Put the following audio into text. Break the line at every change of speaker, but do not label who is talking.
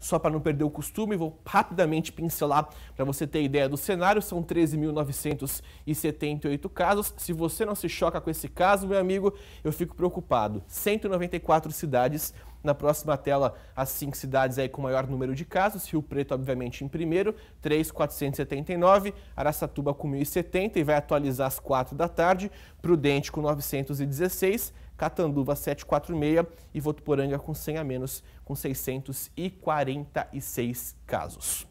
Só para não perder o costume, vou rapidamente pincelar para você ter ideia do cenário. São 13.978 casos. Se você não se choca com esse caso, meu amigo, eu fico preocupado. 194 cidades na próxima tela, as cinco cidades aí com maior número de casos. Rio Preto, obviamente, em primeiro, 3,479. Araçatuba com 1.070 e vai atualizar às 4 da tarde. Prudente com 916. Catanduva 746 e Votuporanga com 100 a menos, com 646 casos.